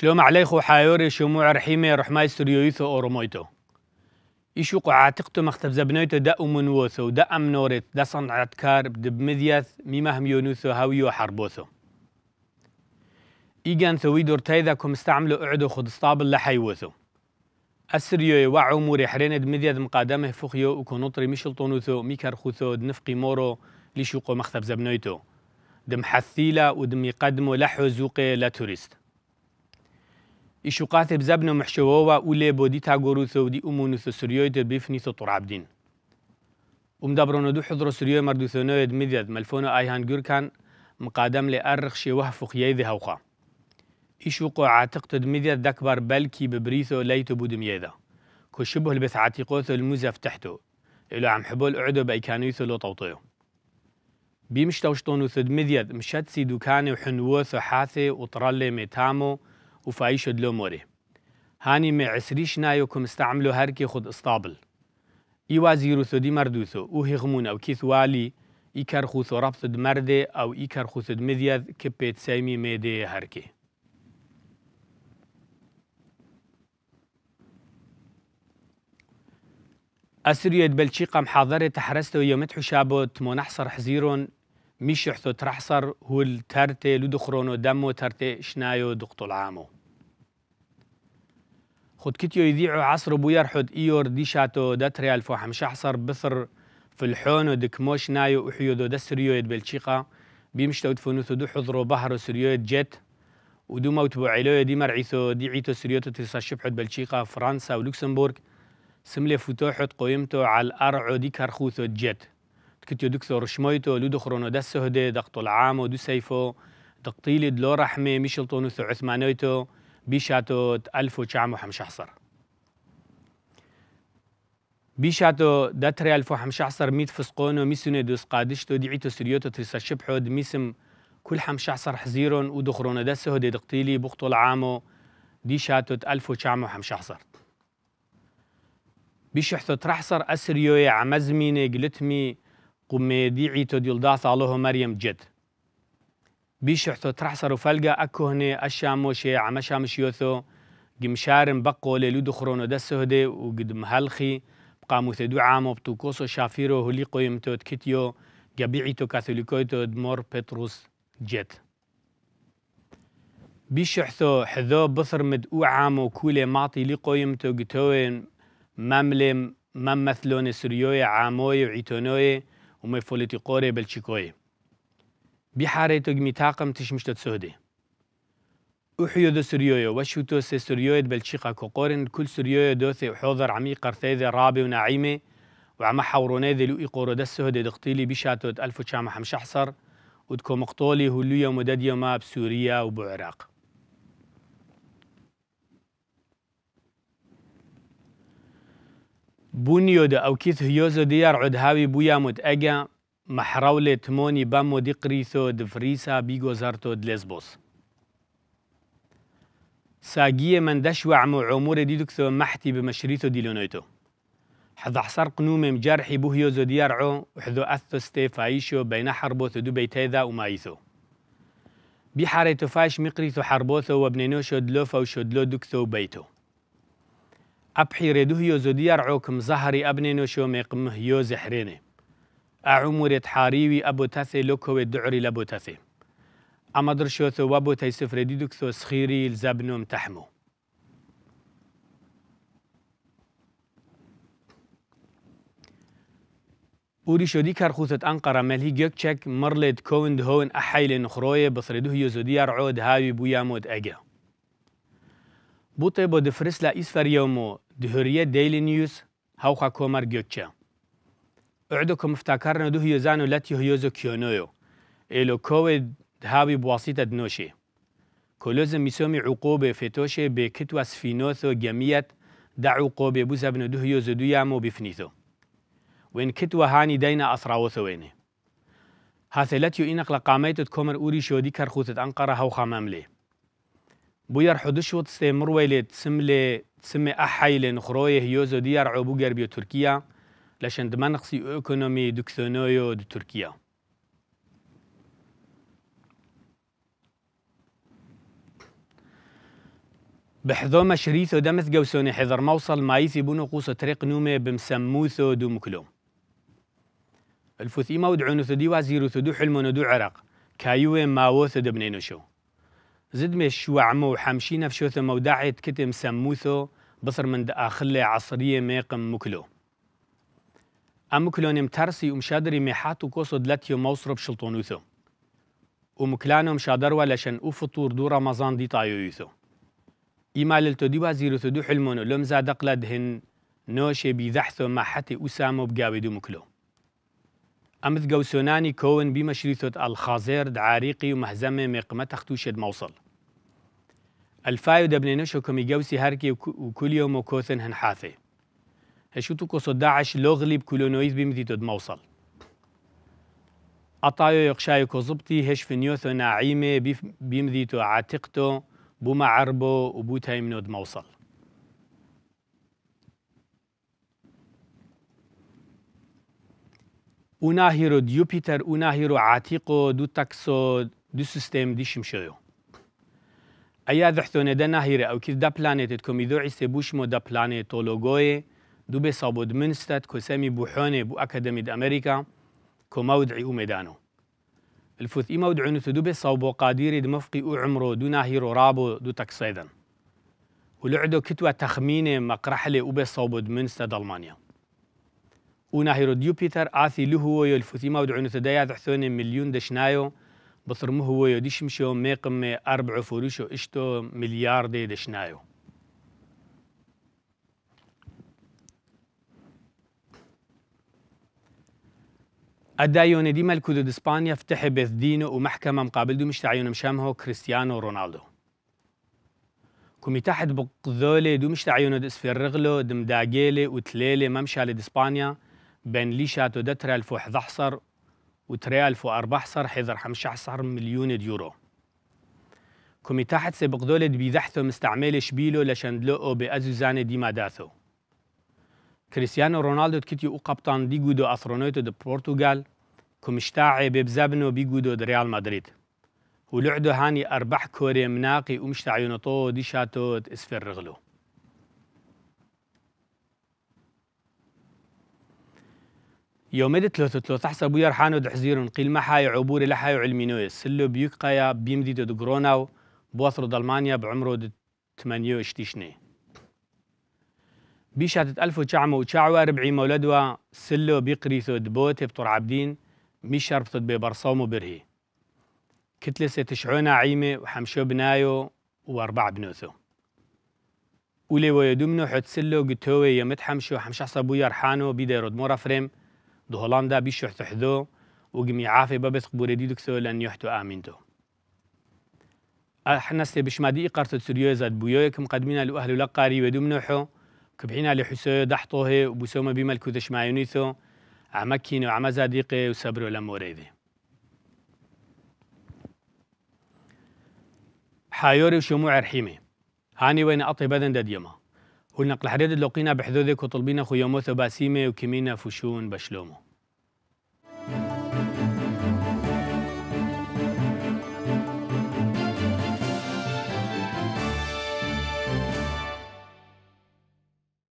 شلوم عليكو حيوري شموع رحيمي رح رحماي سريويثو أورمويتو إيشو قعاتقتو مختب زبنويتو دا أمون وثو دا أمنورت دا صنعت كار بدب مذياث ميمهم يونوثو هاويو حربوثو إيجان ثوي تايدا كم استعملو أعدو خد خدستابل لحيوثو أسر يوي وعو موري حرين دب دمذياد مقادمه فخيو وكو وكونطري مشلطونوثو ميكار خوثو دنفقي مورو ليشوقو مختب زبنويتو دم حثيلا ودم يقدمو لحو زوقي لا توريست ایشو قاتب زبن محشوه و اولی بودی تا امونو ثسریوی در بیفنی ثو ام دبرون دو حضر سریوی مردو ثونوی دمیدید ملفون آيهان جوركان مقادم لأرخ شوه فقیه ذي هوقا ایشو قو عاتق دكبر دکبر ببريثو ليتو لیتو بودمیده كو شبه البث عتيقوثو المزف تحتو إلو عم حبول أعدو بأيكانيثو لو طوطيو بيمشتوشتونو ثد مذيد مشتسي دوكاني وحنووثو حاثي وطرالي ميتامو وفاي دلو موري هاني مي عسريش نايوكم استعملو هركي خود استابل ايوا زيرو ثودي مردوثو وهي غمون او كيث والي ايكر خوثو ربطد دمرده او ايكر خوثد مذيذ كبيت سيمي ميدي هركي أسرية بلشيقة محاضرة تحرست ويومت حشابو تمو نحصر حزيرون تو ترحصر هول الترتي لدخرونو دمو ترتي شنايو دقتو العامو خود كتيو يذيعو عصر بويرحد إيور ديشاتو داتري ألفو حمشحصر بثر في الحون ودكموش نايو أحيودو دسريويد بلشيقا بيمشتو دفنوثو دو حضرو بهرو سريويد جت ودو موت بوعيلو دي مرعيثو دي عيتو سريوتو تلسا شبحد بلشيقا فرنسا ولوكسمبورغ سملي فتوحد قويمتو على الأرعو دي كرخوثو جت كتيو دكتور شميتو لودو خرونو دسه هدي دقتو العامو دو سيفو دقتيلي دلو رحمي ميشلتو نثو عثمانيتو بيشاتو تألفو شعمو حمشحصر بيشاتو داتري ألفو حمشحصر ميت فسقونو ميسوني دوس قادشتو دعيتو سريوتو تريسا شبحو دميسم كل حمشحصر حزيرون ودو خرونو دسه هدي دقتيلي بوختو العامو دي شاتو تألفو شعمو حمشحصر بيشحتو ترحصر أسريوي عمزميني قلتمي قميدي عيتو ديول ديلدا صالوه مريم جد بيشحتو ترحصر فالقا أكوهني أشامو شي عمشام شيوثو جمشارم بقو ليلو دخرونو دي وقد مهلخي بقامو ثدو عامو بتوكوسو شافيرو هليقو يمتو تكتيو عيتو كاثوليكويتو دمور بيتروس جد بيشحثو حذو بصر مدقو عامو كولي ماطي ليقو يمتو قتوين مملم مم مثلون سريوي عاموي وعيتونوي ومي فوليتي قوري بلشيكوي بحاري تجمي تاقم تشمشتة سودي وحيو دو سريويا وشوتو سي سريويا بلشيقا كوقورن كل سريويا دوثي وحوضر عمي قرثيذي رابي ونعيمي وعما حوروني ذي لوئي قورو دسه دي دقتيلي بشاتو ألف وشامة حمشحصر ودكو مقطولي هلويا مدد ما بسوريا وبعراق بنيود أو كيث هيوزو ديار عد هاوي بويا اجا محرولة تموني بامو دقريثو دفريسا بيغو زارتو دلزبوس ساقية من دشوع مو عمور دي دكثو محتي بمشريثو دي لونويتو حظ حصر قنوم مجارحي بو هيوزو ديار عو وحذو أثو ستيفايشو بين حربوثو دو بيتايدا ومايثو بحاري تفايش مقريثو حربوثو وابنينو دلوفو فو شدلو دكثو بيتو أبحي ريدو هيو زوديار عوكم زهري أبنينو شو ميقم هيو زحريني أعمر تحاريوي أبو تاثي لوكو الدعري لابو تاثي أما درشوثو وابو تيسف ريديدوك ثو سخيري لزابنو متحمو أوري شودي كار خوثت أنقرة ملهي جيكشك مرلد كوند هون أحيل نخروية بصردوه يزوديار عود هاوي بويا مود بوتي بو دفرسلا إسفر يومو دهورية ديلي نيوز هاوخا كومار جيوتشا أعدكم افتكرنا ده يزانو لاتي هيوزو كيونويو إلو كوي دهاوي بواسطة دنوشي كولوز ميسومي عقوبة فتوشي بكتوى سفينوثو گمیت دا عقوبة بوزابنو ده يوزو ديامو بفنيثو وين کتو هانی دینا أثراوثو اینه. ويني لطیو إنق لقاميتو کومر اوری شودی کرخوتت أنقرة هاوخا مامليه حدش حدشو تسم رويلة تسملة تسمى احیل نخروي هيوزو دیار عبو بیو تركيا لشند دمنقسي اقتصادی دكثونويو دو تركيا بحذو مشريثو دمث قوسوني حذر موصل مايثي بونو قوس طريق نومي بمسموثو دو مكلوم الفوثيما ودعونو ثدي وزيرو ثدو حلمون دو عرق كايوه ماوث دبنينو شو زد مش شو عمو وحمشينا في شوثة كتم سموثو بصر من داخل عصرية ميقم مكلو أمكلون مترسي ومشادري ميحاتو كوسو لاتيو موصر بشلطونوثو ومكلانو مشادروا لشن وفطور دو رمضان دي طايويثو إما للتدي وزير تدو حلمون لمزا دقلدهن نوشي بيذحثو ما حتي أسامو بقاويدو مكلو أمد جوسوناني كون بمشريثة الخازير دعاريقي ومهزمة مقمة تختوش الموصل الفايو دبنينشو كمي جوسي هركي وكل يوم وكوثن هنحاثي هشوتو كوسو داعش لغلب كولونويز بمديتو موصل أطايو يقشايو كوزبتي هش فنيوثو ناعيمة بيمديتو عاتقتو بوما عربو وبوتايمنود موصل unahiro de Júpiter, unahiro عتيقو دو تاكسو دو سيستيم دي شمشيو ايا ذحتونه ده ناهيره او كي دا بلانيت كومي دو عيسي بوشمو دا بلانيتولوغوي دو بي صابود منستات كوسامي بوحوني بو اكاديمي د امريكا كو او وميدانو الفوث اي موضع نتو دو بي صابو قاديري دمفقي او عمرو دو ناهيرو رابو دو تاكسيدن ولعدو كتوى تخمينه مقرحله وبي صابود منستات المانيا وناهيرو ديوبيتر آثي له هو يو الفثيمة ودعونو تدايا ذحثون مليون دشنايو بصرمه هو يو ديشمشيو ميقم أربع فوريشو إشتو مليار دي دشنايو أدايون ديما الكودو ديسبانيا فتح بث دينو ومحكمة مقابل دو مش تعيون مشامهو كريستيانو رونالدو كومي تحت بقذولي دو مش تعيون دسفرغلو دمداجيلي وتليلي ممشى لديسبانيا بين ليشا تودتر 2011 وتري 2014 حذر 15 مليون يورو كمي تحت سبق دولت بيذحثو مستعمل شبيلو لشندلو بأزوزان ديما ماداثو كريستيانو رونالدو او قبطان دي قودو أثرونيتو دي بورتوغال كومشتاعي ببزابنو بي قودو دي ريال مدريد ولعدو هاني أربح كوري مناقي ومشتاعيونطو دي شاتو اسفر رغلو يومد ثلاثة ثلاثة حسب ويا رحانو دحزيرون قيل حاي عبوري لحاي علمينويس سلو يا بيمدي دو جروناو بوثر دالمانيا بعمره دو 8 اشتيشني بيشات ألف وشعمة وشعوة ربعي مولدوا سلو بيقريثو دبوتي بطر عبدين ميشار بطد ببرصومو برهي كتلسة تشعونا عيمة وحمشو بنايو وأربع بنوثو ولي ويدمنو حد سلو قتوي يمت حمشو حمش حسابو يرحانو بيدي رود مورا فريم دو هولندا بيش يحتحذو وقمي عافي بابس قبوري دي دكسو لن يحتو آمين آمينتو احنا سي بش بشمادي قرت سريو زاد بويوك مقدمين لو اهل لقاري ودو منوحو كبحينا لحسو دحطوه وبسوما بملكو دشمايونيثو عمكين وعما زاديقي وصبرو لموريدي حيوري وشموع رحيمي هاني وين أطي بدن دد يما ونقل حديد لقينا بحذوذك وطلبينا خيوموث باسيمة وكمينا فشون بشلومو